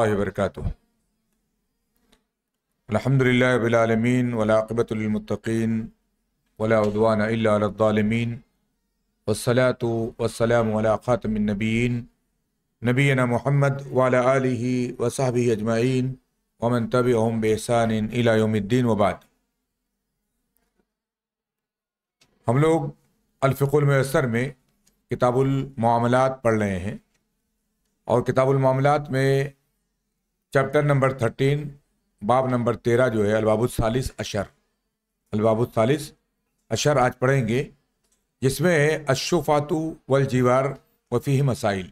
वरक अलहमदिल्लाबीआलमीन वलाक़बतमतकीन वलाउदवान अल्लामीन वसलात वसलम ख़ातमनबीन नबीना मोहम्मद वाला वसाहबी अजमाइन वमन तब ओम बेहसान इलायोमद्दीन वबाद हम लोग अलफ़ुलमसर में किताबुल मामलात पढ़ रहे हैं और किताबुल मामलात में चैप्टर नंबर थर्टीन बाब नंबर तेरह जो है अलबाबुल सालिस अशर अलबाबुल सालिस अशर आज पढ़ेंगे जिसमें अशुफ़ातु वल जीवार वफ़ी मसाइल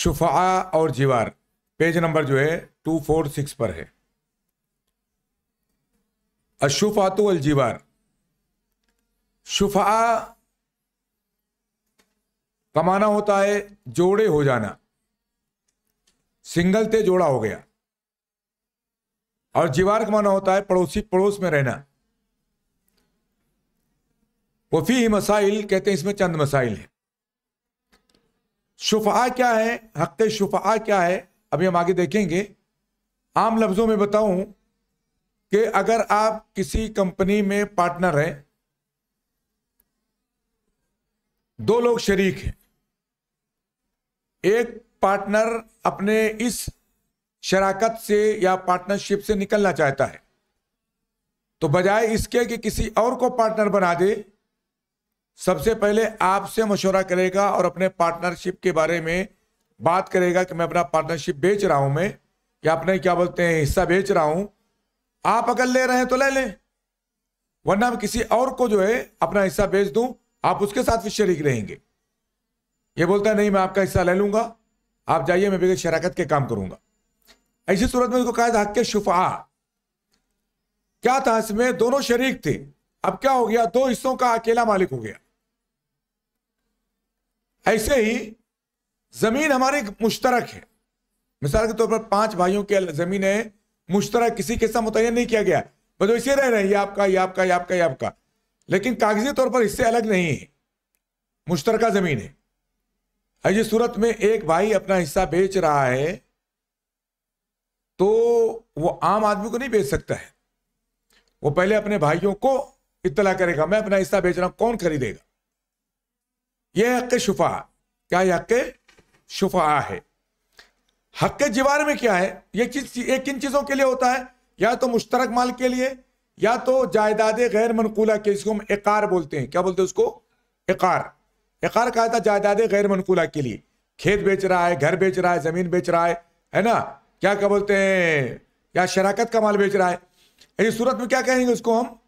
शुफ़ा और जीवार पेज नंबर जो है टू फोर सिक्स पर है अशुफ़ातु वल जीवार शुफ़ा कमाना होता है जोड़े हो जाना सिंगल ते जोड़ा हो गया और जीवार का माना होता है पड़ोसी पड़ोस में रहना वफी ही मसाइल कहते हैं इसमें चंद मसाइल हैं शुफा क्या है हक शुफा क्या है अभी हम आगे देखेंगे आम लफ्ज़ों में बताऊं कि अगर आप किसी कंपनी में पार्टनर हैं दो लोग शरीक हैं एक पार्टनर अपने इस शराकत से या पार्टनरशिप से निकलना चाहता है तो बजाय इसके कि किसी और को पार्टनर बना दे सबसे पहले आपसे मशवरा करेगा और अपने पार्टनरशिप के बारे में बात करेगा कि मैं अपना पार्टनरशिप बेच रहा हूं मैं या अपने क्या बोलते हैं हिस्सा बेच रहा हूं आप अगर ले रहे हैं तो ले लें वरना मैं किसी और को जो है अपना हिस्सा बेच दूं आप उसके साथ भी शरीक रहेंगे ये बोलता है नहीं मैं आपका हिस्सा ले लूंगा आप जाइए मैं बगैर शराकत के काम करूंगा ऐसी सूरत में उसको कहा था हक शुफा क्या था इसमें दोनों शरीक थे अब क्या हो गया दो हिस्सों का अकेला मालिक हो गया ऐसे ही जमीन हमारी मुश्तरक है मिसाल के तौर पर पांच भाइयों की जमीन है मुश्तरक किसी के साथ मुतयन नहीं किया गया बस मतलब इसे रह रहे हैं ये आपका ये आपका ये आपका ये आपका लेकिन कागजी तौर पर हिस्से अलग नहीं है मुश्तरका जमीन है ऐसी सूरत में एक भाई अपना हिस्सा बेच रहा है तो वो आम आदमी को नहीं बेच सकता है वो पहले अपने भाइयों को इतला करेगा मैं अपना हिस्सा बेच रहा हूं कौन खरीदेगा यह हक शुफा क्या यह हक शुफा है हक के जीवार में क्या है ये चीज एक किन चीज़ों के लिए होता है या तो मुश्तरक माल के लिए या तो जायदाद गैर मनकूला के इसको हम एकार बोलते हैं क्या बोलते हैं उसको एकार इकार था जायदादें गैर मनकूला के लिए खेत बेच रहा है घर बेच रहा है जमीन बेच रहा है है ना क्या क्या बोलते हैं या शराकत का माल बेच रहा है ऐसी सूरत में क्या कहेंगे उसको हम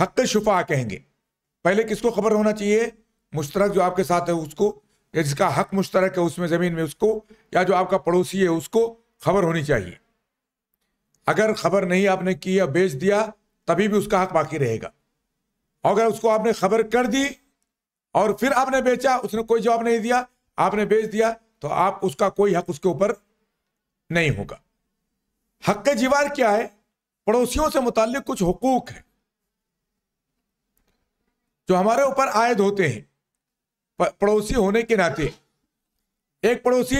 हक शुफा कहेंगे पहले किसको खबर होना चाहिए मुश्तरक जो आपके साथ है उसको या जिसका हक मुश्तरक है उसमें ज़मीन में उसको या जो आपका पड़ोसी है उसको खबर होनी चाहिए अगर खबर नहीं आपने की या बेच दिया तभी भी उसका हक बाकी रहेगा अगर उसको आपने खबर कर दी और फिर आपने बेचा उसने कोई जवाब नहीं दिया आपने बेच दिया तो आप उसका कोई हक उसके ऊपर नहीं होगा हक जीवार क्या है पड़ोसियों से मुतालिक कुछ हकूक है जो हमारे ऊपर आयद होते हैं पड़ोसी होने के नाते एक पड़ोसी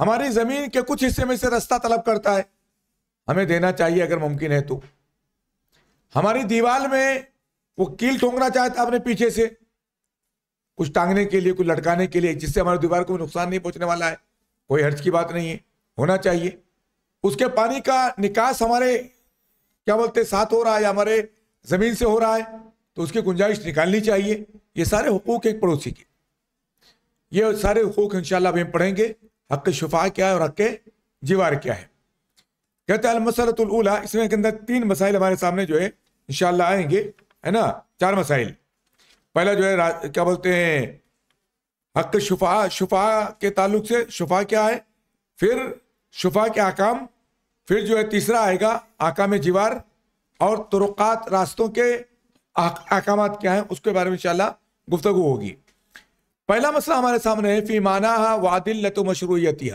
हमारी जमीन के कुछ हिस्से में से रास्ता तलब करता है हमें देना चाहिए अगर मुमकिन है तो हमारी दीवार में वो कील ठोंकना चाहता तो अपने पीछे से कुछ टांगने के लिए कुछ लटकाने के लिए जिससे हमारे दीवार को नुकसान नहीं पहुंचने वाला है कोई हर्ज की बात नहीं है होना चाहिए उसके पानी का निकास हमारे क्या बोलते साथ हो रहा है या हमारे ज़मीन से हो रहा है तो उसकी गुंजाइश निकालनी चाहिए ये सारे हकूक एक पड़ोसी के ये सारे हकूक इंशाल्लाह हम पढ़ेंगे हक शफा क्या है और हक जीवार क्या है कहते हैं मसलतुल्ला इसमें के अंदर तीन मसाइल हमारे सामने जो है इंशाल्लाह आएंगे है ना चार मसाइल पहला जो है क्या बोलते हैं हक शुफा शुफा के ताल्लुक से शुफा क्या है फिर शुफा के आकाम फिर जो है तीसरा आएगा आकाम जीवार और तुरुकात रास्तों के अहकाम क्या हैं उसके बारे में इंशाल्लाह गुफ्तु होगी पहला मसला हमारे सामने है फ़ी माना वादिल लतो मशरूती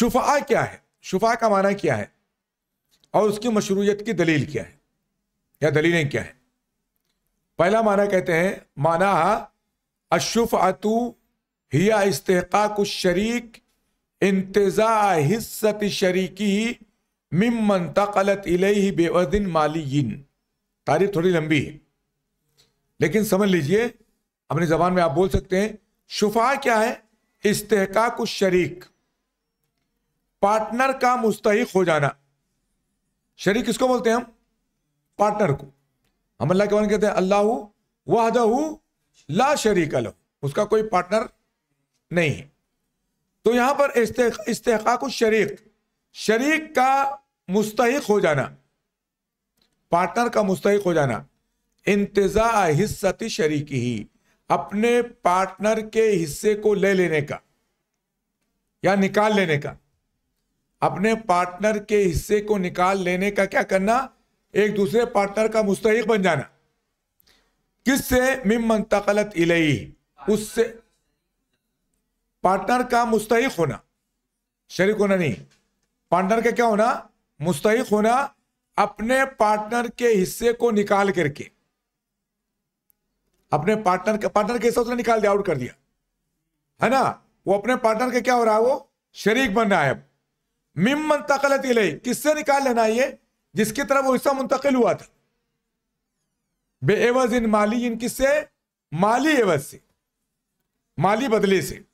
शुफा क्या है शुफा का माना क्या है और उसकी मशरूयत की दलील क्या है या दलीलें क्या है पहला माना कहते हैं माना अशुफ अतु हिया कुछ शरीक इंतज़ा हिस्सत शरीकी मिमन तकलत इलेही बेवदिन मालीन तारीफ थोड़ी लंबी है लेकिन समझ लीजिए अपनी जबान में आप बोल सकते हैं शुफा क्या है कुछ शरीक पार्टनर का मुस्तक हो जाना शरीक किसको बोलते हैं हम पार्टनर को हम अल्लाह के बारे में कहते हैं अल्लाह वाह ला शरीक अलह उसका कोई पार्टनर नहीं है तो यहां पर इस्तेक शरीक शरीक का मुस्तक हो जाना पार्टनर का मुस्तक हो जाना इंतजा हिस्सा शरीक ही अपने पार्टनर के हिस्से को ले लेने का या निकाल लेने का अपने पार्टनर के हिस्से को निकाल लेने का क्या करना एक दूसरे पार्टनर का मुस्तक बन जाना किससे मिम मंतकलत इलई उससे पार्टनर का मुस्तक होना शरीक होना नहीं पार्टनर का क्या होना मुस्तक होना अपने पार्टनर के हिस्से को निकाल करके अपने पार्टनर का पार्टनर के हिस्सा उसने निकाल दिया आउट कर दिया है ना वो अपने पार्टनर का क्या हो रहा है वो शरीक बन रहा है मिम मंतकलत इलई किससे निकाल लेना ये जिसकी तरफ वो हिस्सा मुंतकिल हुआ था बेएवज इन माली इन किससे माली एवज से माली बदले से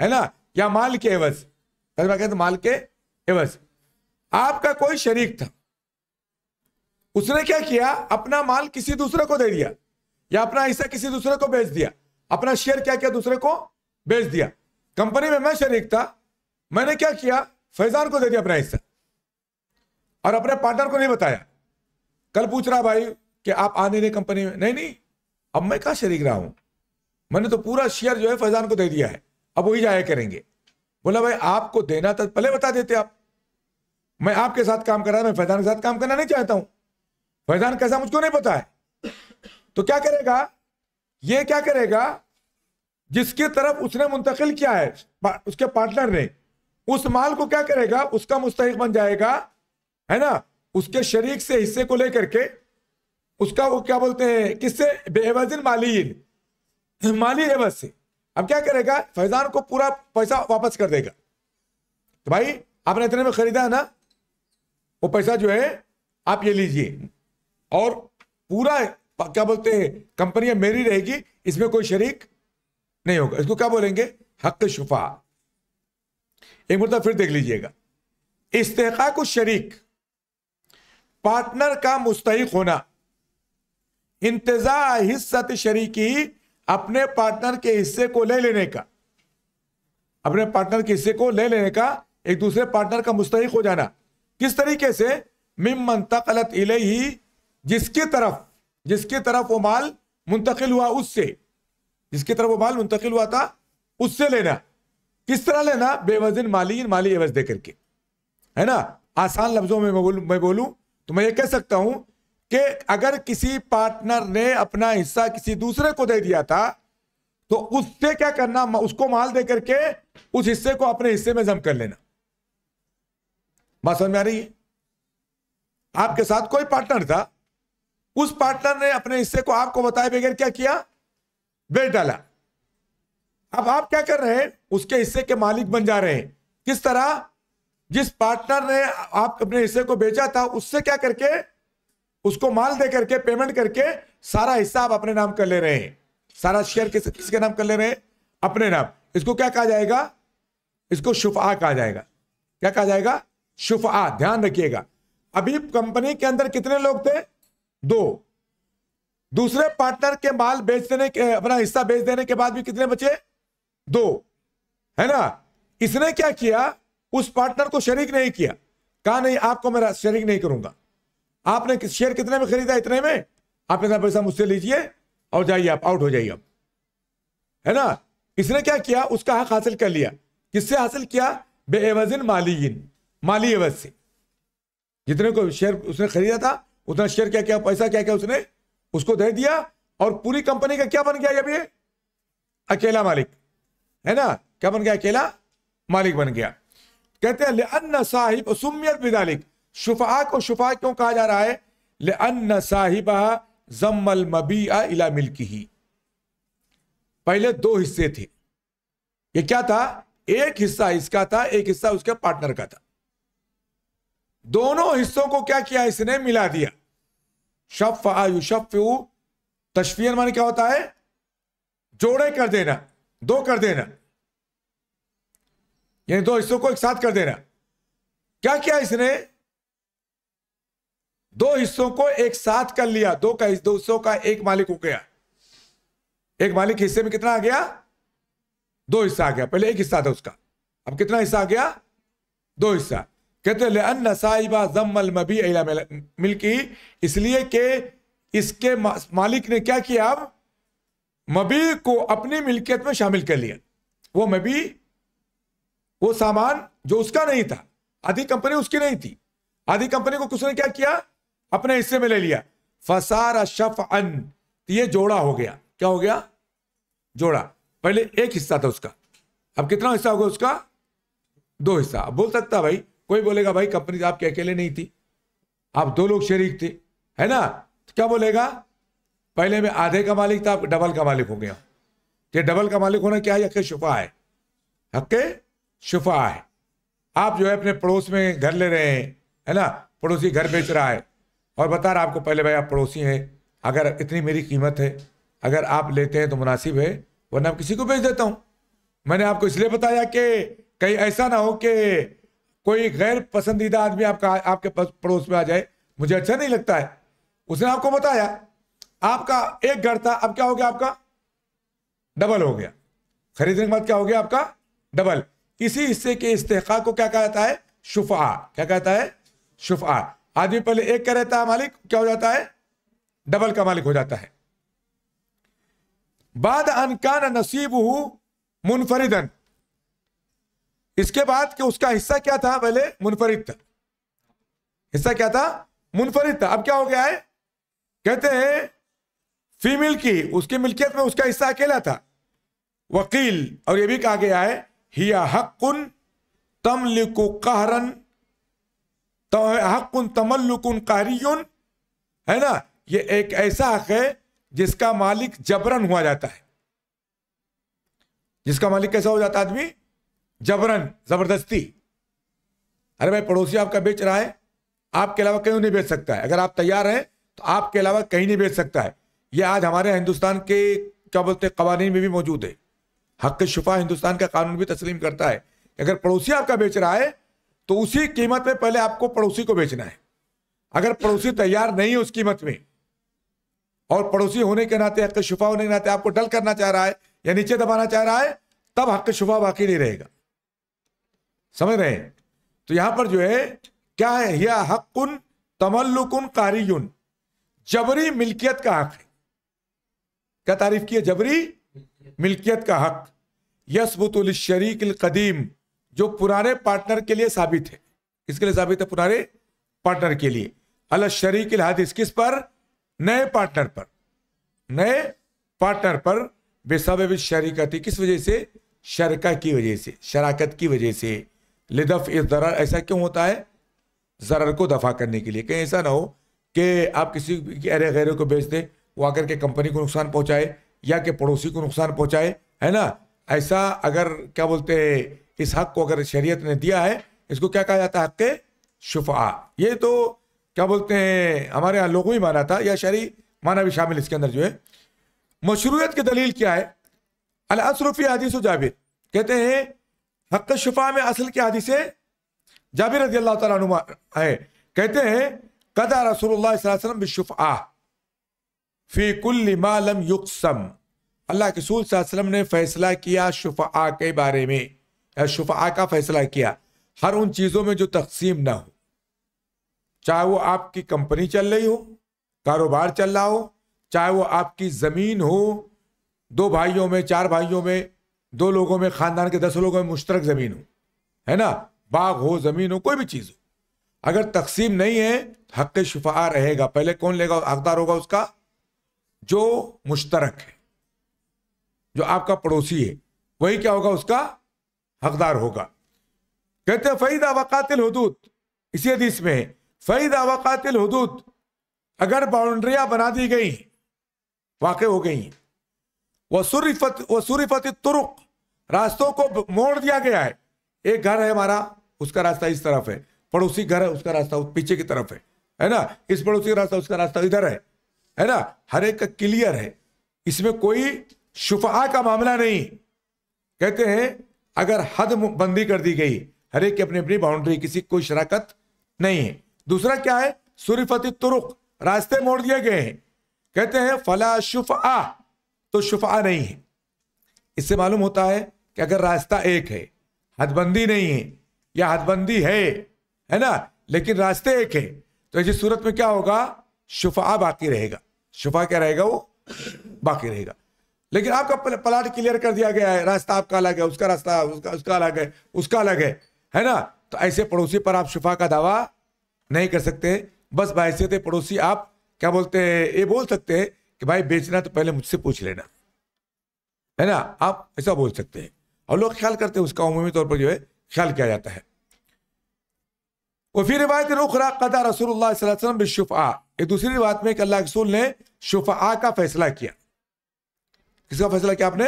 है ना या माल के एवज कहते माल के एवज आपका कोई शरीक था उसने क्या किया अपना माल किसी दूसरे को दे दिया या अपना हिस्सा किसी दूसरे को बेच दिया अपना शेयर क्या किया दूसरे को बेच दिया कंपनी में मैं शरीक था मैंने क्या किया फैजान को दे दिया अपना हिस्सा और अपने पार्टनर को नहीं बताया कल पूछ रहा भाई कि आप आने दें कंपनी में नहीं नहीं अब मैं कहा शरीक रहा हूं मैंने तो पूरा शेयर जो है फैजान को दे दिया है अब वही जाया करेंगे बोला भाई आपको देना था पहले बता देते आप मैं आपके साथ काम कर रहा मैं फैजान के साथ काम करना नहीं चाहता हूं फैजान कैसा मुझको नहीं पता है तो क्या करेगा ये क्या करेगा जिसके तरफ उसने मुंतकिल किया है उसके पार्टनर ने उस माल को क्या करेगा उसका मुस्तक बन जाएगा है ना उसके शरीक से हिस्से को लेकर के उसका वो क्या बोलते हैं किससे बेवजन मालीन माली एवज से अब क्या करेगा फैजान को पूरा पैसा वापस कर देगा तो भाई आपने इतने में खरीदा है ना वो पैसा जो है आप ये लीजिए और पूरा क्या बोलते हैं कंपनियां मेरी रहेगी इसमें कोई शरीक नहीं होगा इसको क्या बोलेंगे हक शुफा एक मुद्दा फिर देख लीजिएगा को शरीक पार्टनर का मुस्तक होना इंतजा हिस्सत शरीकी अपने पार्टनर के हिस्से को ले लेने का अपने पार्टनर के हिस्से को ले लेने का एक दूसरे पार्टनर का मुस्तक हो जाना किस तरीके से मिम तकलत इले ही जिसकी तरफ जिसकी तरफ वो माल मुंतकिल हुआ उससे जिसकी तरफ वो माल मुंतकिल हुआ था उससे लेना किस तरह लेना बेवजन माली माली एवज दे करके है ना आसान लफ्जों में मैं बोलूं तो मैं ये कह सकता हूं कि अगर किसी पार्टनर ने अपना हिस्सा किसी दूसरे को दे दिया था तो उससे क्या करना उसको माल दे करके उस हिस्से को अपने हिस्से में जम कर लेना बात समझ में आ रही है आपके साथ कोई पार्टनर था उस पार्टनर ने अपने हिस्से को आपको बताए बगैर क्या किया बेच डाला अब आप क्या कर रहे हैं उसके हिस्से के मालिक बन जा रहे हैं किस तरह जिस पार्टनर ने आप अपने हिस्से को बेचा था उससे क्या करके उसको माल दे करके पेमेंट करके सारा हिस्सा आप अपने नाम कर ले रहे हैं सारा शेयर किस किसके नाम कर ले रहे हैं अपने नाम इसको क्या कहा जाएगा इसको शुफा कहा जाएगा क्या कहा जाएगा शुफा ध्यान रखिएगा अभी कंपनी के अंदर कितने लोग थे दो दूसरे पार्टनर के माल बेच देने के अपना हिस्सा बेच देने के बाद भी कितने बचे दो है ना इसने क्या किया उस पार्टनर को शरीक नहीं किया कहा नहीं आपको मैं शरीक नहीं करूंगा आपने शेयर कितने में खरीदा इतने में आप इतना पैसा मुझसे लीजिए और जाइए आप आउट हो जाइए आप है ना इसने क्या किया उसका हक हासिल कर लिया किससे हासिल किया बेवजिन माली माली एवज से जितने को शेयर उसने खरीदा था उतना शेयर क्या क्या पैसा क्या क्या उसने उसको दे दिया और पूरी कंपनी का क्या बन गया अभी अकेला मालिक है ना क्या बन गया अकेला मालिक बन गया कहते हैं लेअन साहिब सुमियत बिदालिक शुफा को शुफा क्यों कहा जा रहा है अन्न साहिब जम्मल मबी इला मिल्की ही पहले दो हिस्से थे ये क्या था एक हिस्सा इसका था एक हिस्सा उसके पार्टनर का था दोनों हिस्सों को क्या किया इसने मिला दिया शफ आयु शफ तशफियन मान क्या होता है जोड़े कर देना दो कर देना यानी दो हिस्सों को एक साथ कर देना क्या किया इसने दो हिस्सों को एक साथ कर लिया दो का दो हिस्सों का एक मालिक हो गया एक मालिक हिस्से में कितना आ गया दो हिस्सा आ गया पहले एक हिस्सा था उसका अब कितना हिस्सा आ गया दो हिस्सा कहते ले साहिबा मबी अला मिल्की इसलिए के इसके मालिक ने क्या किया अब मबी को अपनी मिल्कियत में शामिल कर लिया वो मबी वो सामान जो उसका नहीं था आधी कंपनी उसकी नहीं थी आधी कंपनी को किसने क्या किया अपने हिस्से में ले लिया फसार अशफ अन तो ये जोड़ा हो गया क्या हो गया जोड़ा पहले एक हिस्सा था उसका अब कितना हिस्सा गया उसका दो हिस्सा बोल सकता भाई कोई बोलेगा भाई कंपनी तो आपके अकेले नहीं थी आप दो लोग शरीक थे है ना तो क्या बोलेगा पहले मैं आधे का मालिक था आप डबल का मालिक हो गया तो ये डबल का मालिक होना क्या है हक शुफा है हक शुफा है आप जो है अपने पड़ोस में घर ले रहे हैं है ना पड़ोसी घर बेच रहा है और बता रहा आपको पहले भाई आप पड़ोसी हैं अगर इतनी मेरी कीमत है अगर आप लेते हैं तो मुनासिब है वरना मैं किसी को बेच देता हूँ मैंने आपको इसलिए बताया कि कहीं ऐसा ना हो कि कोई गैर पसंदीदा आदमी आपका आपके पड़ोस में आ जाए मुझे अच्छा नहीं लगता है उसने आपको बताया आपका एक घर था अब क्या हो गया आपका डबल हो गया खरीदने के बाद क्या हो गया आपका डबल इसी हिस्से के इस्तेका को क्या कहता है शुफा क्या कहता है शुफा आदमी पहले एक का रहता है मालिक क्या हो जाता है डबल का मालिक हो जाता है बाद अनकान नसीब मुनफरिदन इसके बाद कि उसका हिस्सा क्या था पहले मुनफरिद था हिस्सा क्या था मुनफरिद था अब क्या हो गया है कहते हैं फीमेल की उसकी मिल्कियत में उसका हिस्सा अकेला था वकील और यह भी कहा गया है हिया हक्कुन तमलिकु कहरन हक्कुन तमल्लुकुन कहरियुन है ना ये एक ऐसा हक है जिसका मालिक जबरन हुआ जाता है जिसका मालिक कैसा हो जाता आदमी जबरन जबरदस्ती अरे भाई पड़ोसी आपका बेच रहा है आपके अलावा कहीं नहीं बेच सकता है अगर आप तैयार हैं तो आपके अलावा कहीं नहीं बेच सकता है ये आज हमारे हिंदुस्तान के क्या बोलते हैं कवानीन में भी मौजूद है हक शुफा हिंदुस्तान का कानून भी तस्लीम करता है अगर पड़ोसी आपका बेच रहा है तो उसी कीमत में पहले आपको पड़ोसी को बेचना है अगर पड़ोसी तैयार नहीं है उस कीमत में और पड़ोसी होने के नाते हक शुफा होने के नाते आपको डल करना चाह रहा है या नीचे दबाना चाह रहा है तब हक शुफा बाकी नहीं रहेगा समझ रहे तो यहां पर जो है क्या है यह हकुन तमल्लुकुन कारी जबरी मिल्कियत का हक है क्या तारीफ की है जबरी मिल्कियत का हक यसबुतुल शरीक कदीम जो पुराने पार्टनर के लिए साबित है इसके लिए साबित है पुराने पार्टनर के लिए अल शरीक हादिस किस पर नए पार्टनर पर नए पार्टनर पर बेसब शरीकती किस वजह से शरका की वजह से शराकत की वजह से लिदफ इस दरार ऐसा क्यों होता है ज़रर को दफा करने के लिए कहीं ऐसा ना हो कि आप किसी अरे गहरे को बेच दें वो आकर के कंपनी को नुकसान पहुंचाए या कि पड़ोसी को नुकसान पहुंचाए है ना ऐसा अगर क्या बोलते हैं इस हक को अगर शरीयत ने दिया है इसको क्या कहा जाता है हक शुफा ये तो क्या बोलते हैं हमारे यहाँ लोगों ही माना था या शरी माना भी शामिल इसके अंदर जो है मशरूत की दलील क्या है अलसरफी हदीस जाबिर कहते हैं हक शफा में असल की हदीसें जाबिर रजी अल्लाह तुमा है कहते हैं कदा रसूल वसलम बिशफा कुल मालम युकसम अल्लाह के सूल सलम ने फैसला किया शुफा के बारे में या शुफा का फैसला किया हर उन चीज़ों में जो तकसीम ना हो चाहे वो आपकी कंपनी चल रही हो कारोबार चल रहा हो चाहे वो आपकी ज़मीन हो दो भाइयों में चार भाइयों में दो लोगों में ख़ानदान के दस लोगों में मुश्तरक ज़मीन हो है ना बाग हो ज़मीन हो कोई भी चीज़ हो अगर तकसीम नहीं है हक शुफा रहेगा पहले कौन लेगा हकदार होगा उसका जो मुश्तरक है जो आपका पड़ोसी है वही क्या होगा उसका हकदार होगा कहते हैं फ़ैद अवकातिल हदूद इसी हदीस में है फ़ैद अवकातिल हदूद अगर बाउंड्रियां बना दी गई वाक़ हो गई वसुरफत वसुरफत तुरुक रास्तों को मोड़ दिया गया है एक घर है हमारा उसका रास्ता इस तरफ है पड़ोसी घर है उसका रास्ता पीछे की तरफ है है ना इस पड़ोसी का रास्ता उसका रास्ता इधर है है ना हर एक का क्लियर है इसमें कोई शुफा का मामला नहीं कहते हैं अगर हद बंदी कर दी गई हर एक की अपनी अपनी बाउंड्री किसी कोई शराकत नहीं है दूसरा क्या है सुरफत तुरुक रास्ते मोड़ दिए गए हैं कहते हैं फला शुफा तो शुफा नहीं है इससे मालूम होता है कि अगर रास्ता एक है हदबंदी नहीं है या हदबंदी है है ना लेकिन रास्ते एक है तो ऐसी सूरत में क्या होगा शुफा बाकी रहेगा शुफा क्या रहेगा वो बाकी रहेगा लेकिन आपका प्लाट क्लियर कर दिया गया है रास्ता आपका अलग है उसका रास्ता उसका उसका अलग है उसका अलग है है ना तो ऐसे पड़ोसी पर आप शुफा का दावा नहीं कर सकते बस भाई थे पड़ोसी आप क्या बोलते हैं ये बोल सकते हैं कि भाई बेचना तो पहले मुझसे पूछ लेना है ना आप ऐसा बोल सकते हैं और लोग ख्याल करते हैं उसका अमूमी तौर पर जो है ख्याल किया जाता है फिर रिवायत उखरा कदा रसूल वसलम एक दूसरी रिवायत में अल्लाह रसूल ने शुफ़ा का फैसला किया किसका फैसला किया आपने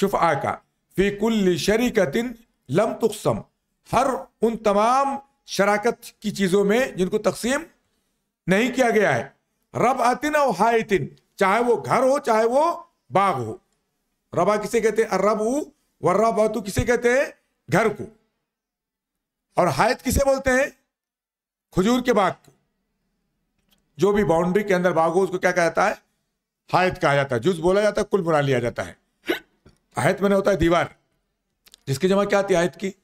शुफ़ा का फी कुल शरीकतिन लम तुकसम हर उन तमाम शराकत की चीज़ों में जिनको तकसीम नहीं किया गया है रब आतिन और हायतिन चाहे वो घर हो चाहे वो बाग हो रबा किसे कहते हैं रब ऊ व किसे कहते हैं घर को और हायत किसे बोलते हैं खजूर के बाग जो भी बाउंड्री के अंदर बाग हो उसको क्या कहा जाता है हायत कहा जाता है जूस बोला जाता है कुल बुरा लिया जाता है हायत मैंने होता है दीवार जिसकी जमा क्या आती है आयत की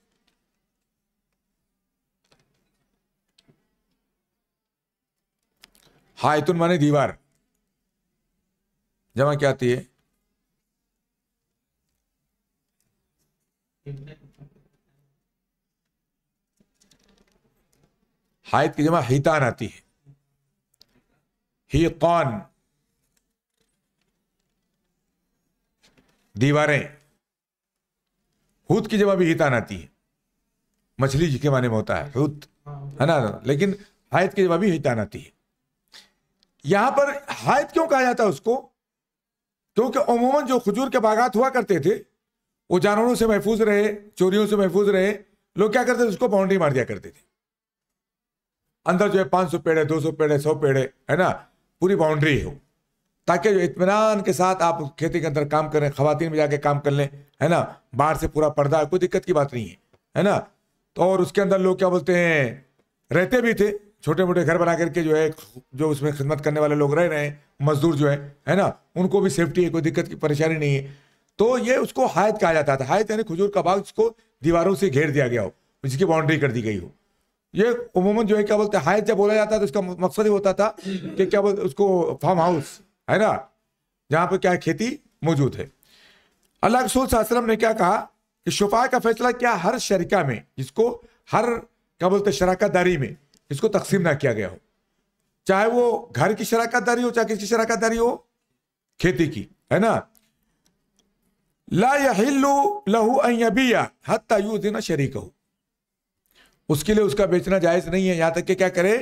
हायतुन माने दीवार जमा क्या आती है हायत की जमा हितान आती है ही कौन दीवारें हूत की जमा भी हितान आती है मछली जी के माने में होता है हूत है ना लेकिन हायत की जमा भी हितान आती है यहां पर हायत क्यों कहा जाता है उसको क्योंकि अमूमन जो खजूर के बागात हुआ करते थे वो जानवरों से महफूज रहे चोरियों से महफूज रहे लोग क्या करते थे उसको बाउंड्री मार दिया करते थे अंदर जो है पाँच सौ पेड़ है दो सौ पेड़ है सौ पेड़ है है ना पूरी बाउंड्री हो ताकि जो इतमान के साथ आप खेती के अंदर काम करें खातन में जाके काम कर लें है ना बाहर से पूरा पर्दा कोई दिक्कत की बात नहीं है है ना तो और उसके अंदर लोग क्या बोलते हैं रहते भी थे छोटे मोटे घर बना करके जो है जो उसमें खिदमत करने वाले लोग रह रहे हैं मजदूर जो है है ना उनको भी सेफ्टी है कोई दिक्कत की परेशानी नहीं है तो ये उसको हायत कहा जाता था हायत यानी खजूर का बाग उसको दीवारों से घेर दिया गया हो जिसकी बाउंड्री कर दी गई हो ये उमूमन जो है क्या बोलते हैं हाइट जब बोला जाता है तो इसका मकसद ही होता था कि क्या बोलते उसको फार्म हाउस है ना जहां पर क्या खेती मौजूद है अल्लाह रसूल वसलम ने क्या कहा कि शुफा का फैसला क्या हर शरीका में जिसको हर क्या बोलते शराकत दारी में इसको तकसीम ना किया गया हो चाहे वो घर की शराकत दारी हो चाहे किसी शराकत दारी हो खेती की है ना ला यहिल्लु लहू अबिया हत्ता यू दिन शरीक हो उसके लिए उसका बेचना जायज़ नहीं है यहाँ तक कि क्या करे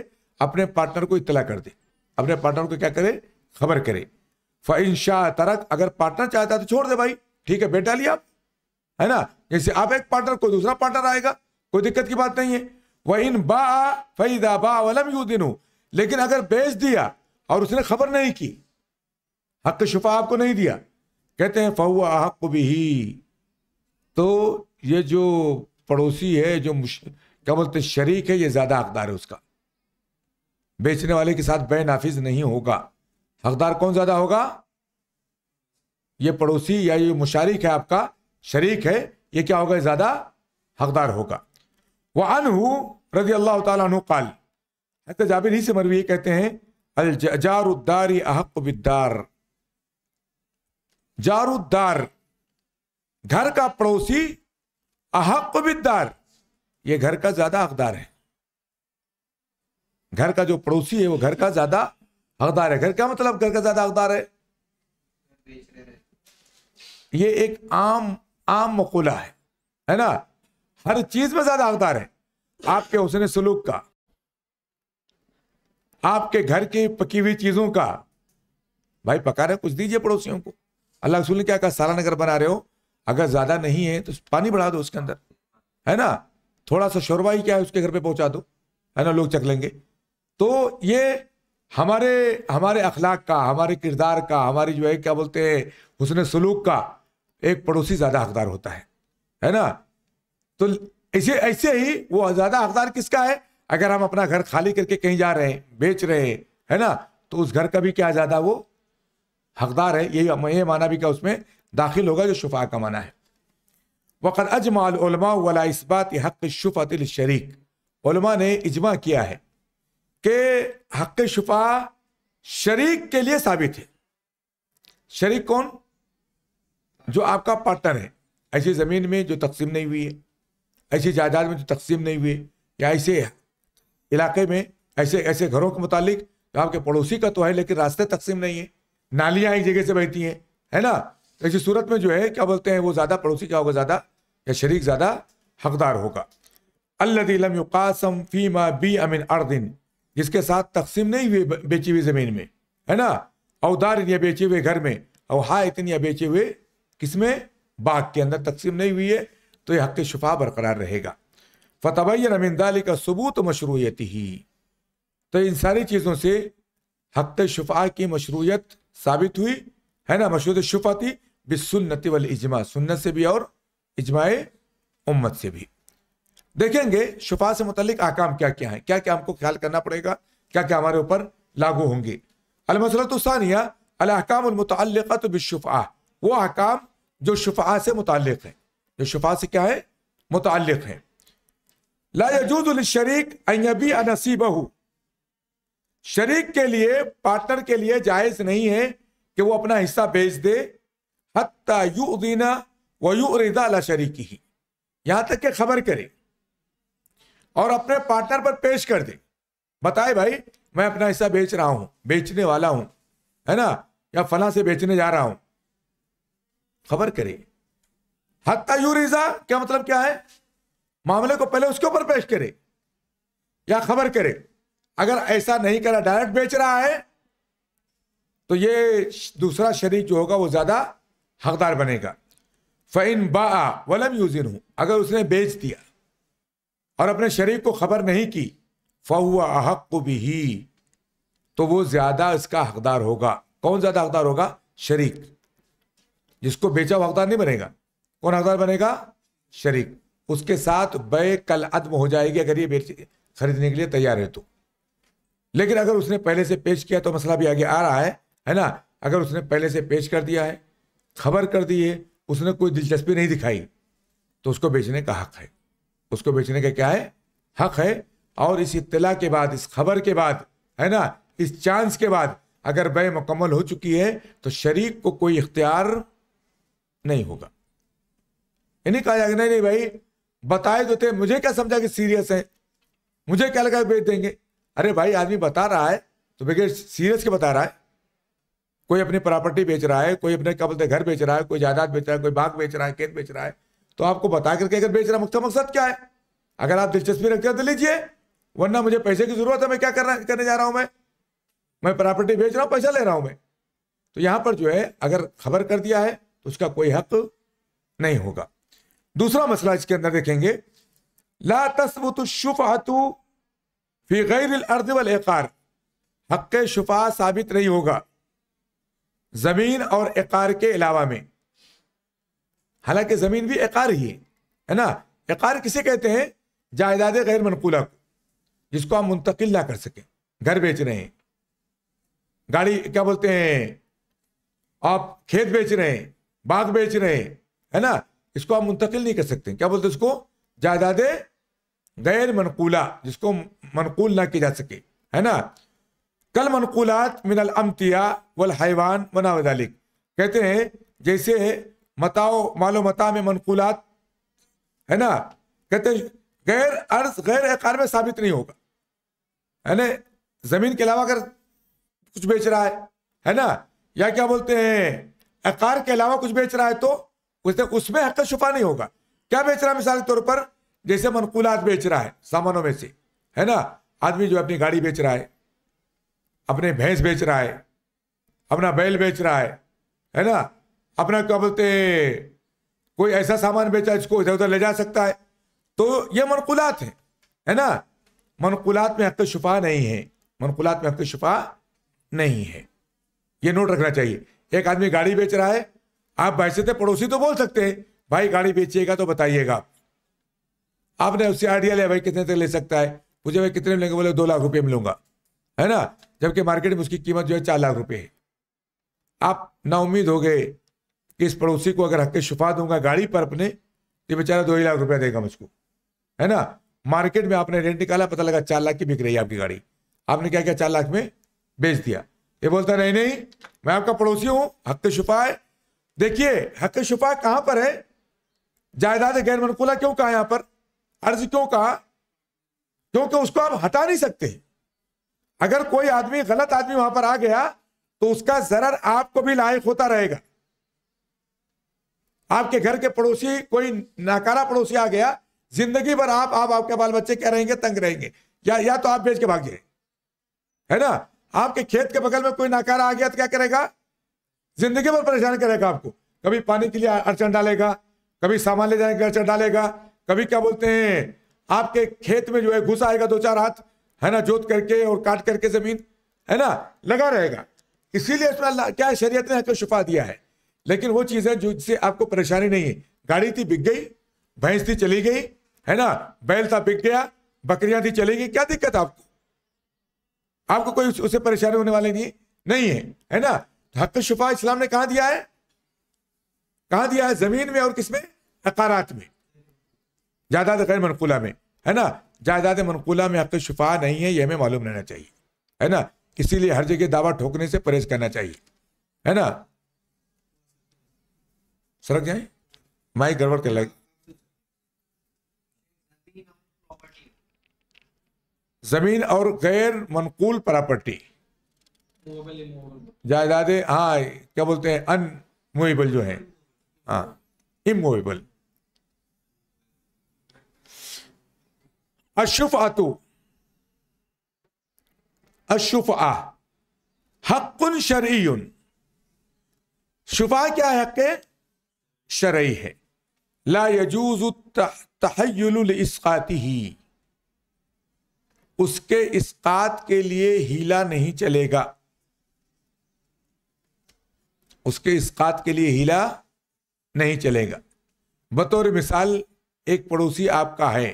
अपने पार्टनर को इतला कर दे अपने पार्टनर को क्या करे खबर करे फ़ैन शाह तरक अगर पार्टनर चाहता है तो छोड़ दे भाई ठीक है बेटा लिया है ना जैसे आप एक पार्टनर कोई दूसरा पार्टनर आएगा कोई दिक्कत की बात नहीं है वह इन बा फईदा बा वलम यू दिन लेकिन अगर बेच दिया और उसने खबर नहीं की हक शफा आपको नहीं दिया कहते हैं फहुआ हक भी तो ये जो पड़ोसी है जो मुश्किल क्या बोलते शरीक है ये ज़्यादा हकदार है उसका बेचने वाले के साथ बे नाफिज नहीं होगा हकदार कौन ज़्यादा होगा ये पड़ोसी या ये मुशारिक है आपका शरीक है ये क्या होगा ज़्यादा हकदार होगा वह अनहू रजी अल्लाह तु काल जाबिर ही से मरवी कहते हैं अल जारुद्दारी अहक बिद्दार जारुद्दार घर का पड़ोसी अहक बिद्दार ये घर का ज्यादा हकदार है घर का जो पड़ोसी है वो घर का ज्यादा हकदार है घर क्या मतलब घर का ज्यादा हकदार है ये एक आम आम मकूला है है ना हर चीज में ज्यादा हकदार है आपके उसने सलूक का आपके घर की पकी हुई चीजों का भाई पका रहे कुछ दीजिए पड़ोसियों को अल्लाह रसूल ने क्या कहा सारा नगर बना रहे हो अगर ज्यादा नहीं है तो पानी बढ़ा दो उसके अंदर है ना थोड़ा सा शोरबा ही क्या है उसके घर पे पहुंचा दो है ना लोग लेंगे तो ये हमारे हमारे अखलाक का हमारे किरदार का हमारी जो है क्या बोलते हैं हुसन सलूक का एक पड़ोसी ज़्यादा हकदार होता है है ना तो ऐसे ऐसे ही वो ज़्यादा हकदार किसका है अगर हम अपना घर खाली करके कहीं जा रहे हैं बेच रहे हैं है ना तो उस घर का भी क्या ज़्यादा वो हकदार है यही ये माना भी क्या उसमें दाखिल होगा जो शुफा का माना है वक़द अजमा वला इसबात हक़ उलमा ने इजमा किया है कि हक़ शफ़ा शरीक के लिए साबित है शरीक कौन जो आपका पार्टनर है ऐसी ज़मीन में जो तकसीम नहीं हुई है ऐसी जायदाद में जो तकसीम नहीं हुई है या ऐसे इलाके में ऐसे ऐसे घरों के मुतालिक आपके पड़ोसी का तो है लेकिन रास्ते तकसीम नहीं है नालियाँ एक जगह से बहती हैं है ना ऐसी सूरत में जो है क्या बोलते हैं वो ज़्यादा पड़ोसी क्या होगा ज़्यादा या शरीक ज़्यादा हकदार होगा अल्लम युकासम फ़ीमा बी अमिन अर्दिन जिसके साथ तकसीम नहीं हुई बेची हुई ज़मीन में है ना अवदार या बेचे हुए घर में और हा इतनी बेचे हुए किसमें बाग के अंदर तकसीम नहीं हुई है तो ये हक शफा बरकरार रहेगा फ़तबैन अमिनदाली का सबूत मशरूयत ही तो इन सारी चीज़ों से हक शफा की मशरूयत साबित हुई है ना मशरूत शफा थी बिसुन्नति वाल इजमा सुन्नत से भी और इजमाए उम्मत से भी देखेंगे शफा से मुतलिक आकाम क्या क्या है क्या क्या हमको ख्याल करना पड़ेगा क्या क्या हमारे ऊपर लागू होंगे अलमसलतसानिया अलहकामत बिशफ़ा वो अहकाम जो शफा से मुतक़ है जो शफा से क्या है मुतक़ है लाजूदशरीक अबी अनसीबहू शरीक के लिए पार्टनर के लिए जायज़ नहीं है कि वो अपना हिस्सा बेच दे हत्ता युदीना व युदा शरीकी ही यहां तक के खबर करे और अपने पार्टनर पर पेश कर दे बताए भाई मैं अपना हिस्सा बेच रहा हूं बेचने वाला हूं है ना या फला से बेचने जा रहा हूं खबर करे हत्ता यू रिजा क्या मतलब क्या है मामले को पहले उसके ऊपर पेश करे या खबर करे अगर ऐसा नहीं करा डायरेक्ट बेच रहा है तो ये दूसरा शरीक जो होगा वो ज्यादा हकदार बनेगा फ़ैन बा वलम यूजिन हूँ अगर उसने बेच दिया और अपने शरीक को खबर नहीं की फ़हुआ अहक को भी ही तो वो ज़्यादा इसका हकदार होगा कौन ज़्यादा हकदार होगा शरीक जिसको बेचा हुआ हकदार नहीं बनेगा कौन हकदार बनेगा शरीक उसके साथ बे कल अदम हो जाएगी अगर ये बेच खरीदने के लिए तैयार है तो लेकिन अगर उसने पहले से पेश किया तो मसला भी आगे आ रहा है है ना अगर उसने पहले से पेश कर दिया है खबर कर दी है उसने कोई दिलचस्पी नहीं दिखाई तो उसको बेचने का हक है उसको बेचने का क्या है हक है और इस इतला के बाद इस खबर के बाद है ना इस चांस के बाद अगर बे मुकम्मल हो चुकी है तो शरीक को कोई इख्तियार नहीं होगा यानी कहा जाएगा नहीं नहीं भाई बताए तो थे मुझे क्या समझा कि सीरियस है मुझे क्या लगा बेच देंगे अरे भाई आदमी बता रहा है तो बगैर सीरियस के बता रहा है कोई अपनी प्रॉपर्टी बेच रहा है कोई अपने क्या घर बेच रहा है कोई जायदाद बेच रहा है कोई बाग बेच रहा है खेत बेच रहा है तो आपको बता करके अगर बेच रहा मुख्य मकसद क्या है अगर आप दिलचस्पी रखते हो तो लीजिए वरना मुझे पैसे की जरूरत है मैं क्या करना करने जा रहा हूं मैं मैं प्रॉपर्टी बेच रहा हूँ पैसा ले रहा हूं मैं तो यहां पर जो है अगर खबर कर दिया है तो उसका कोई हक तो नहीं होगा दूसरा मसला इसके अंदर देखेंगे ला तस्बुत शुफातु फी गैर अर्द वल हक शुफा साबित नहीं होगा जमीन और एकार के अलावा में हालांकि जमीन भी एकार ही है है ना एकार किसे कहते हैं जायदाद गैर मनकूला को जिसको आप मुंतकिल ना कर सकें घर बेच रहे हैं गाड़ी क्या बोलते हैं आप खेत बेच रहे हैं बाग बेच रहे हैं है ना इसको आप मुंतकिल नहीं कर सकते क्या बोलते इसको जायदाद गैर मनकूला जिसको मनकूल ना की जा सके है ना कल मनकूलात मिनल अमतिया वल हैवान मनावदालिक कहते हैं जैसे मताओ मालो मता में मनकूलात है ना कहते गैर अर्ज गैर अकार में साबित नहीं होगा है ना जमीन के अलावा अगर कुछ बेच रहा है है ना या क्या बोलते हैं अकार के अलावा कुछ बेच रहा है तो उसने उसमें हक छुपा नहीं होगा क्या बेच रहा है मिसाल के तौर पर जैसे मनकूलात बेच रहा है सामानों में से है ना आदमी जो अपनी गाड़ी बेच रहा है अपने भैंस बेच रहा है अपना बैल बेच रहा है है ना अपना क्या बोलते कोई ऐसा सामान बेचा है जिसको इधर उधर ले जा सकता है तो ये मनकुलात है है ना मनकुलात में हक शुफा नहीं है मनकुलात में हक शुफा नहीं है ये नोट रखना चाहिए एक आदमी गाड़ी बेच रहा है आप वैसे थे तो पड़ोसी तो बोल सकते हैं भाई गाड़ी बेचिएगा तो बताइएगा आपने उससे आइडिया लिया भाई कितने तक ले सकता है मुझे भाई कितने में लेंगे बोले दो लाख रुपये में लूंगा है ना जबकि मार्केट में उसकी कीमत जो है चार लाख रुपये है आप ना उम्मीद हो गए कि इस पड़ोसी को अगर हक शुफा दूंगा गाड़ी पर अपने तो बेचारा दो ही लाख रुपया देगा मुझको है ना मार्केट में आपने रेंट निकाला पता लगा चार लाख की बिक रही है आपकी गाड़ी आपने क्या क्या चार लाख में बेच दिया ये बोलता नहीं नहीं मैं आपका पड़ोसी हूँ हक शुफा है देखिए हक शुफा कहाँ पर है जायदाद गैर मनकूला क्यों कहा यहाँ पर अर्ज क्यों कहा क्योंकि उसको आप हटा नहीं सकते अगर कोई आदमी गलत आदमी वहां पर आ गया तो उसका जरर आपको भी लायक होता रहेगा आपके घर के पड़ोसी कोई नाकारा पड़ोसी आ गया जिंदगी भर आप आप आपके बाल बच्चे क्या रहेंगे तंग रहेंगे या या तो आप बेच के भाग जाए है ना आपके खेत के बगल में कोई नाकारा आ गया तो क्या करेगा जिंदगी भर परेशान करेगा आपको कभी पानी के लिए अड़चन डालेगा कभी सामान ले जाने के अड़चन डालेगा कभी क्या बोलते हैं आपके खेत में जो है घुस आएगा दो चार हाथ है ना जोत करके और काट करके जमीन है ना लगा रहेगा इसीलिए क्या है शरीयत ने हक छुपा तो दिया है लेकिन वो चीज़ है जो जिससे आपको परेशानी नहीं है गाड़ी थी बिक गई भैंस थी चली गई है ना बैल था बिक गया बकरियां थी चली गई क्या दिक्कत आपको आपको कोई उससे परेशानी होने वाले नहीं नहीं है है ना तो हक शुफा इस्लाम ने कहा दिया है कहा दिया है जमीन में और किसमें अकारात में ज्यादा गैर मनकूला में है ना जायदाद मनकूला में हक शफा नहीं है ये हमें मालूम रहना चाहिए है ना इसीलिए हर जगह दावा ठोकने से परहेज करना चाहिए है ना सड़क जाए माई गड़बड़ कर लगे जमीन और गैर मनकूल प्रॉपर्टी जायदादे हाँ क्या बोलते हैं अनमूवेबल जो है हाँ इमूवेबल अशुफ आतु अशुफ आ हक्न शरीन शुफा क्या है हक शरई है ला यजूज तहयुल इसकाती ही उसके इसकात के लिए हीला नहीं चलेगा उसके इसकात के लिए हीला नहीं चलेगा बतौर मिसाल एक पड़ोसी आपका है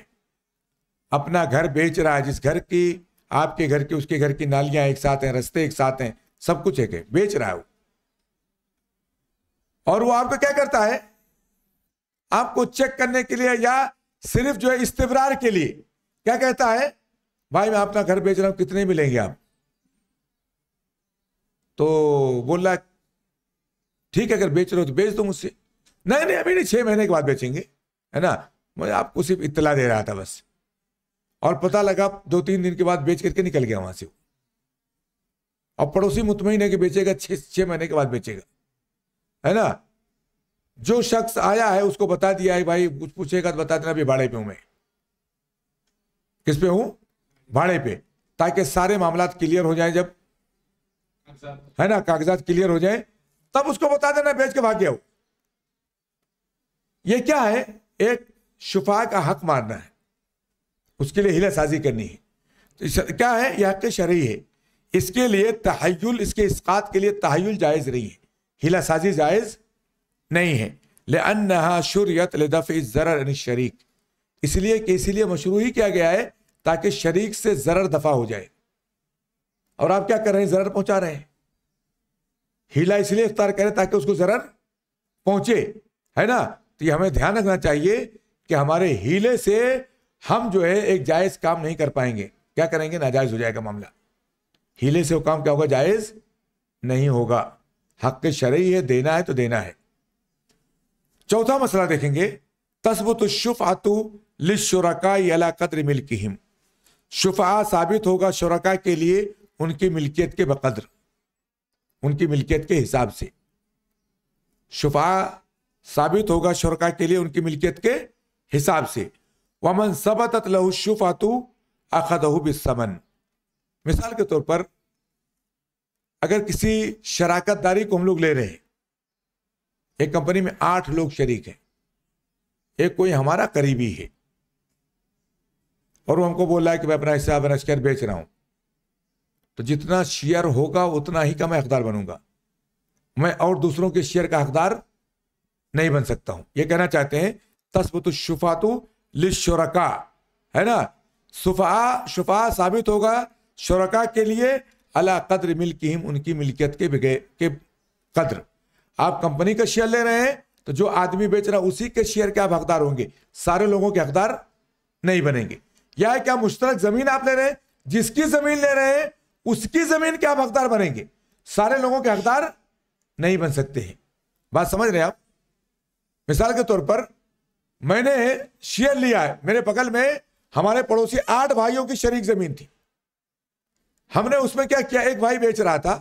अपना घर बेच रहा है जिस घर की आपके घर की उसके घर की नालियां एक साथ हैं रस्ते एक साथ हैं सब कुछ एक है बेच रहा है वो और वो आपको क्या करता है आपको चेक करने के लिए या सिर्फ जो है इस्तेवरार के लिए क्या कहता है भाई मैं अपना घर बेच रहा हूं कितने मिलेंगे आप तो बोल रहा ठीक है अगर बेच रहे हो तो बेच दो मुझसे नहीं नहीं अभी नहीं छह महीने के बाद बेचेंगे है ना मैं आपको सिर्फ इतला दे रहा था बस और पता लगा दो तीन दिन के बाद बेच करके निकल गया वहां से अब पड़ोसी मुतमिन है कि बेचेगा छह छह महीने के बाद बेचेगा है ना जो शख्स आया है उसको बता दिया है भाई कुछ पूछेगा तो बता देना भी भाड़े पे हूं मैं किस पे हूं भाड़े पे ताकि सारे मामला क्लियर हो जाए जब है ना कागजात क्लियर हो जाए तब उसको बता देना बेच के भाग्य हो ये क्या है एक शुफा का हक मारना है उसके लिए हिला साजी करनी है तो क्या है यह हक शरही है इसके लिए तहयुल इसके इसकात के लिए तहयुल जायज़ रही है हिला साजी जायज़ नहीं है ले शुरत ज़र शरीक इसलिए कि इसीलिए मशरू ही किया गया है ताकि शरीक से जरर दफ़ा हो जाए और आप क्या कर रहे हैं जरर पहुंचा रहे हैं हीला इसलिए इफ्तार करें ताकि उसको जरर पहुंचे है ना तो ये हमें ध्यान रखना चाहिए कि हमारे हीले से हम जो है एक जायज काम नहीं कर पाएंगे क्या करेंगे नाजायज हो जाएगा मामला हीले से वो काम क्या होगा जायज नहीं होगा हक शरई है देना है तो देना है चौथा मसला देखेंगे तस्बुत शुफातु लिशुरका अला कद्र मिल्किहिम शुफा साबित होगा शुरका के लिए उनकी मिल्कियत के बकद्र उनकी मिल्कियत के हिसाब से शुफा साबित होगा शुरका के लिए उनकी मिल्कियत के हिसाब से वमन सबत लहू शुफातु अखदहू बिसमन मिसाल के तौर पर अगर किसी शराकत दारी को हम लोग ले रहे हैं एक कंपनी में आठ लोग शरीक हैं एक कोई हमारा करीबी है और वो हमको बोल रहा है कि मैं अपना हिस्सा अपना शेयर बेच रहा हूं तो जितना शेयर होगा उतना ही का मैं हकदार बनूंगा मैं और दूसरों के शेयर का हकदार नहीं बन सकता हूं यह कहना चाहते हैं तस्बत शुफातु लिशुरका है ना सुफा शुफा साबित होगा शुरका के लिए अला कद्र मिल्किम उनकी मिल्कियत के बिगे के कद्र आप कंपनी का शेयर ले रहे हैं तो जो आदमी बेच रहा उसी के शेयर के आप हकदार होंगे सारे लोगों के हकदार नहीं बनेंगे या क्या मुश्तरक जमीन आप ले रहे हैं जिसकी जमीन ले रहे हैं उसकी जमीन के आप हकदार बनेंगे सारे लोगों के हकदार नहीं बन सकते हैं बात समझ रहे हैं आप मिसाल के तौर पर मैंने शेयर लिया है मेरे बगल में हमारे पड़ोसी आठ भाइयों की शरीक जमीन थी हमने उसमें क्या किया एक भाई बेच रहा था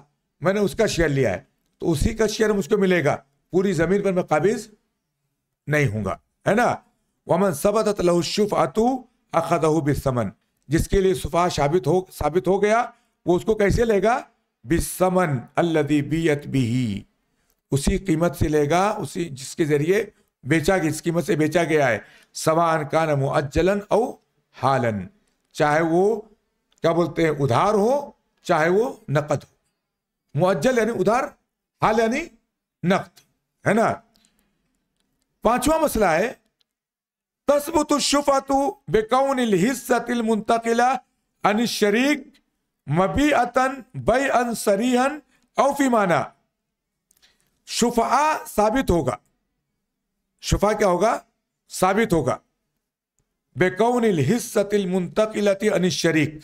मैंने उसका शेयर लिया है तो उसी का शेयर मुझको मिलेगा पूरी जमीन पर मैं काबिज नहीं हूंगा है ना वमन सबत लहुशुफ अतु अखदहू बिसमन जिसके लिए सुफा साबित हो साबित हो गया वो उसको कैसे लेगा बिसमन अल्लदी बीयत बिही उसी कीमत से लेगा उसी जिसके जरिए बेचा इसकी कीमत से बेचा गया है समान नमो मुअज्जलन औ हालन चाहे वो क्या बोलते हैं उधार हो चाहे वो नकद हो मुअज्जल यानी उधार हाल यानी नकद है ना पांचवा मसला है तस्बुत शुफातु बेकौन हिस्सतिल मुंतकिला अनि शरीक मबी अतन बई अन सरीहन शुफा साबित होगा शफा क्या होगा साबित होगा बेकौन हिस्सतिल मुंतकिलती अन शरीक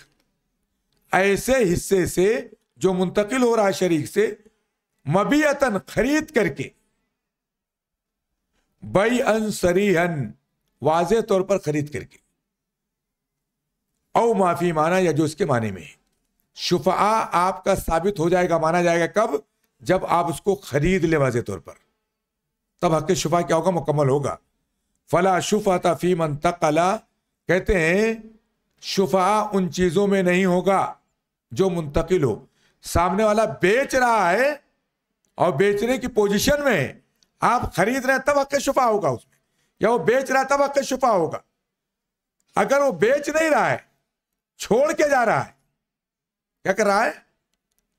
ऐसे हिस्से से जो मुंतकिल हो रहा है शरीक से मबियतन खरीद करके बई अन सरीहन वाज तौर पर खरीद करके औ माफी माना या जो इसके माने में शुफा आपका साबित हो जाएगा माना जाएगा कब जब आप उसको खरीद ले वाजे तौर पर तब हक शफा क्या होगा मुकम्मल होगा फला शुफा तफी मन तकला कहते हैं शुफा उन चीजों में नहीं होगा जो मुंतकिल हो सामने वाला बेच रहा है और बेचने की पोजीशन में आप खरीद रहे तब हक शफा होगा उसमें या वो बेच रहा है तब हक शफा होगा अगर वो बेच नहीं रहा है छोड़ के जा रहा है क्या कर रहा है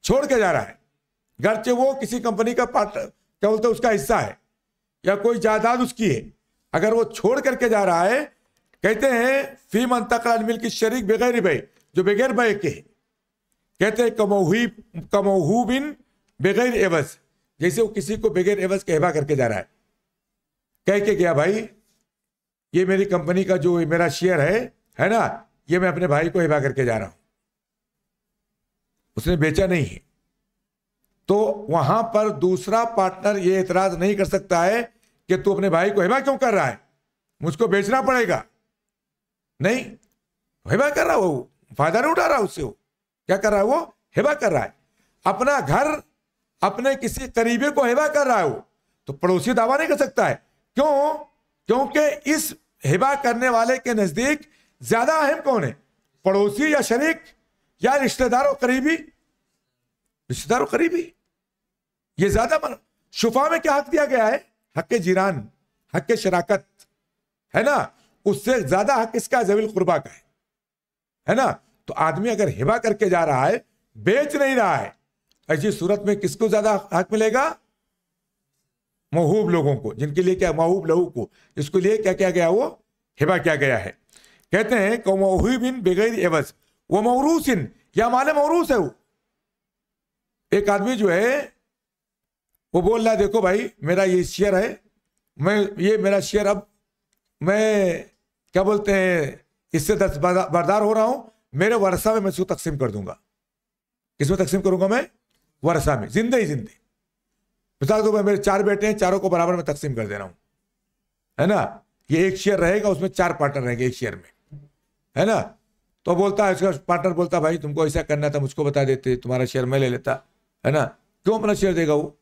छोड़ के जा रहा है घर वो किसी कंपनी का पार्ट क्या बोलते उसका हिस्सा है या कोई जायदाद उसकी है अगर वो छोड़ करके जा रहा है कहते हैं फी मंतकल मिल की शरीक बगैर बे जो बगैर बे के है कहते हैं कमोही कमोहूबिन बगैर एवज जैसे वो किसी को बगैर एवज के हेबा करके जा रहा है कह के गया भाई ये मेरी कंपनी का जो मेरा शेयर है है ना ये मैं अपने भाई को हेबा करके जा रहा हूं उसने बेचा नहीं है तो वहां पर दूसरा पार्टनर ये एतराज नहीं कर सकता है कि तू अपने भाई को हिबा क्यों कर रहा है मुझको बेचना पड़ेगा नहीं हिबा कर रहा वो फायदा नहीं उठा रहा उससे वो क्या कर रहा है वो हिबा कर रहा है अपना घर अपने किसी करीबे को हिबा कर रहा है वो तो पड़ोसी दावा नहीं कर सकता है क्यों क्योंकि इस हिबा करने वाले के नजदीक ज्यादा अहम कौन है पड़ोसी या शरीक या रिश्तेदारों करीबी रिश्तेदारों करीबी ये ज्यादा माना शुफा में क्या हक दिया गया है हक जीरान हक शराकत है ना उससे ज्यादा हक इसका जवील कुर्बा का है है ना तो आदमी अगर हिबा करके जा रहा है बेच नहीं रहा है ऐसी सूरत में किसको ज्यादा हक मिलेगा महूब लोगों को जिनके लिए क्या महूब लहू को इसको लिए क्या क्या गया वो हिबा क्या गया है कहते हैं कि एवज वो मौरूसिन या माले मौरूस है वो एक आदमी जो है वो बोल रहा है देखो भाई मेरा ये शेयर है मैं ये मेरा शेयर अब मैं क्या बोलते हैं इससे दस बरदार हो रहा हूं मेरे वर्षा में मैं इसको तकसीम कर दूंगा किसमें तकसीम करूंगा मैं वर्षा में जिंदे ही जिंदे मिसाल तो मैं मेरे चार बेटे हैं चारों को बराबर में तकसीम कर दे रहा हूँ है ना ये एक शेयर रहेगा उसमें चार पार्टनर रहेंगे एक शेयर में है ना तो बोलता है उसका पार्टनर बोलता भाई तुमको ऐसा करना था मुझको बता देते तुम्हारा शेयर मैं ले लेता है ना क्यों अपना शेयर देगा वो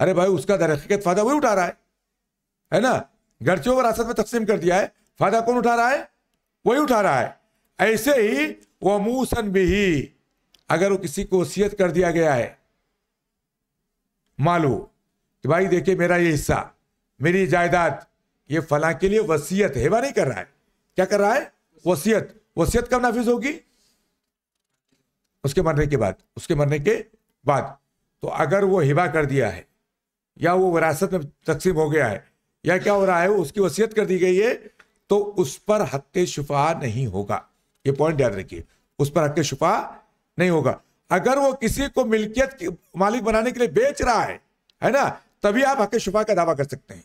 अरे भाई उसका दर हकीकत फायदा वही उठा रहा है है ना गरचे वरासत में तकसीम कर दिया है फायदा कौन उठा रहा है वही उठा रहा है ऐसे ही वो मूसन भी अगर वो किसी को वसीयत कर दिया गया है मालू कि भाई देखिए मेरा ये हिस्सा मेरी जायदाद ये फला के लिए वसीयत है वह नहीं कर रहा है क्या कर रहा है वसीयत वसीयत कब नाफिज होगी उसके मरने के बाद उसके मरने के बाद तो अगर वो हिबा कर दिया है या वो विरासत में तकसीम हो गया है या क्या हो रहा है उसकी वसीयत कर दी गई है तो उस पर हक शुफा नहीं होगा ये पॉइंट याद रखिए उस पर हक शुफा नहीं होगा अगर वो किसी को मिल्कियत मालिक बनाने के लिए बेच रहा है है ना तभी आप हक शुफा का दावा कर सकते हैं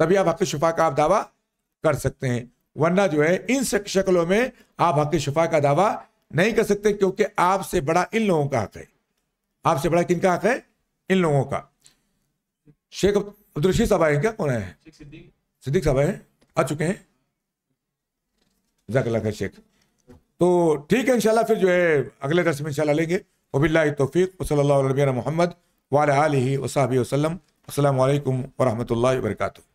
तभी आप हक शुफा का आप दावा कर सकते हैं वरना जो है इन शक्लों में आप हक शुफा का दावा नहीं कर सकते क्योंकि आपसे बड़ा इन लोगों का हक है आपसे बड़ा किन का हक है इन लोगों का शेख अब्दुलरशीद साहब आए क्या कौन है सिद्दीक साहब आए आ चुके हैं जकला खैर शेख तो ठीक है इंशाल्लाह फिर जो है अगले दस में इंशाल्लाह लेंगे वबिल्ला तोफ़ी वसल मोहम्मद वाल आल वसाबी वसलम असल वरहमल वर्का